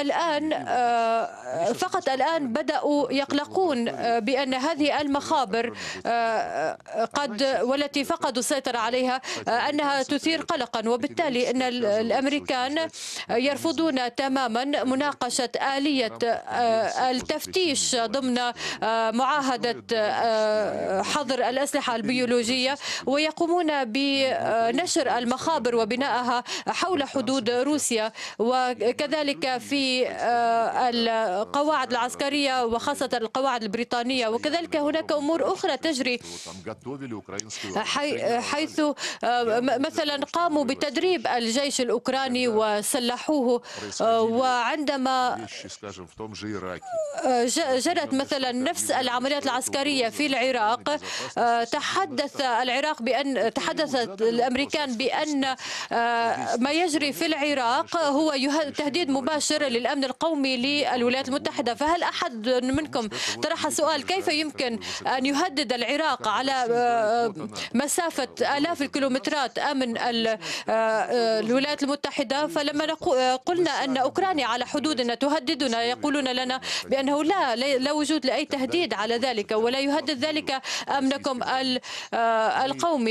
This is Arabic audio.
الآن آه، فقط الآن بدأوا يقلقون آه، بأن هذه المخابر آه، قد والتي فقدوا السيطرة عليها أنها تثير قلقا وبالتالي أن الأمريكان يرفضون تماما مناقشة آلية التفتيش ضمن معاهدة حظر الأسلحة البيولوجية ويقومون بنشر المخابر وبنائها حول حدود روسيا وكذلك في آه، القواعد العسكرية وخاصة القواعد البريطانية وكذلك هناك أمور أخرى تجري حيث آه، مثلا قاموا بتدريب الجيش الأوكراني وسلحوه آه، وعندما جرت مثلا نفس العمليات العسكرية في العراق تحدث العراق بأن تحدثت الأمريكان بأن ما يجري في العراق هو تهديد مباشر مباشرة للأمن القومي للولايات المتحدة فهل أحد منكم طرح سؤال كيف يمكن أن يهدد العراق على آه، آه، مسافة آلاف الكيلومترات أمن آه، الولايات المتحدة فلما قلنا أن أوكرانيا على حدودنا تهددنا يقولون لنا بأنه لا لا وجود لأي تهديد على ذلك ولا يهدد ذلك أمنكم القومي